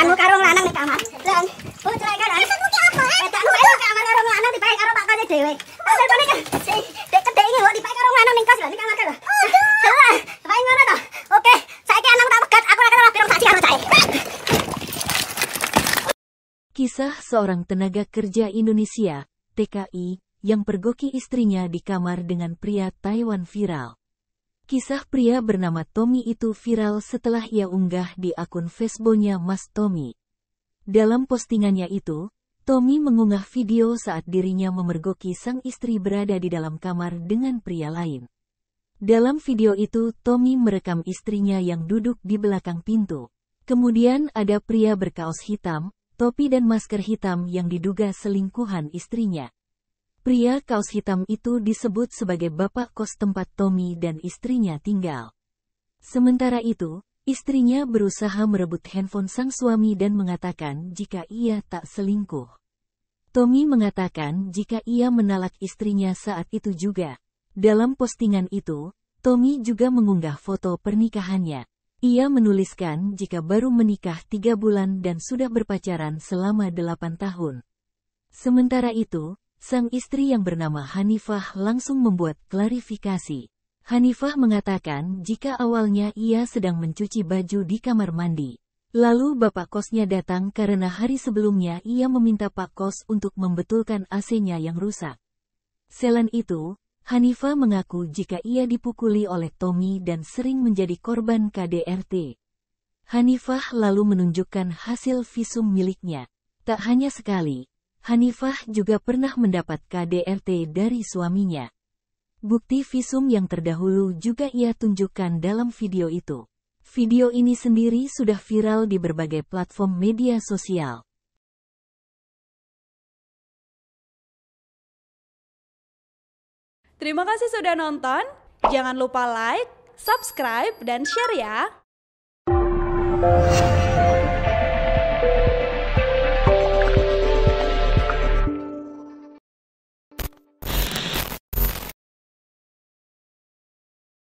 anu karo lanang ning kamar. Lan, bocah kan anu kuwi apa? Anu karo kamar karo lanang dipakai karo pak dewe. dhewe. Oh, Telepone kan dek kedek iki kok dipakai karo lanang ning kos lho ning kamar lho. Oh, aduh. Dipakai ngono to. Oke, Saya saiki anak tak pegat aku ora karo pirang saji karo Kisah seorang tenaga kerja Indonesia, TKI, yang pergoki istrinya di kamar dengan pria Taiwan viral. Kisah pria bernama Tommy itu viral setelah ia unggah di akun Facebooknya Mas Tommy. Dalam postingannya itu, Tommy mengunggah video saat dirinya memergoki sang istri berada di dalam kamar dengan pria lain. Dalam video itu, Tommy merekam istrinya yang duduk di belakang pintu. Kemudian ada pria berkaos hitam, topi dan masker hitam yang diduga selingkuhan istrinya. Pria kaos hitam itu disebut sebagai bapak kos tempat Tommy dan istrinya tinggal. Sementara itu, istrinya berusaha merebut handphone sang suami dan mengatakan jika ia tak selingkuh. Tommy mengatakan jika ia menalak istrinya saat itu juga. Dalam postingan itu, Tommy juga mengunggah foto pernikahannya. Ia menuliskan jika baru menikah tiga bulan dan sudah berpacaran selama delapan tahun. Sementara itu, sang istri yang bernama Hanifah langsung membuat klarifikasi. Hanifah mengatakan jika awalnya ia sedang mencuci baju di kamar mandi. Lalu bapak kosnya datang karena hari sebelumnya ia meminta pak kos untuk membetulkan AC-nya yang rusak. Selain itu, Hanifah mengaku jika ia dipukuli oleh Tommy dan sering menjadi korban KDRT. Hanifah lalu menunjukkan hasil visum miliknya. Tak hanya sekali, Hanifah juga pernah mendapat KDRT dari suaminya. Bukti visum yang terdahulu juga ia tunjukkan dalam video itu. Video ini sendiri sudah viral di berbagai platform media sosial. Terima kasih sudah nonton. Jangan lupa like, subscribe, dan share ya.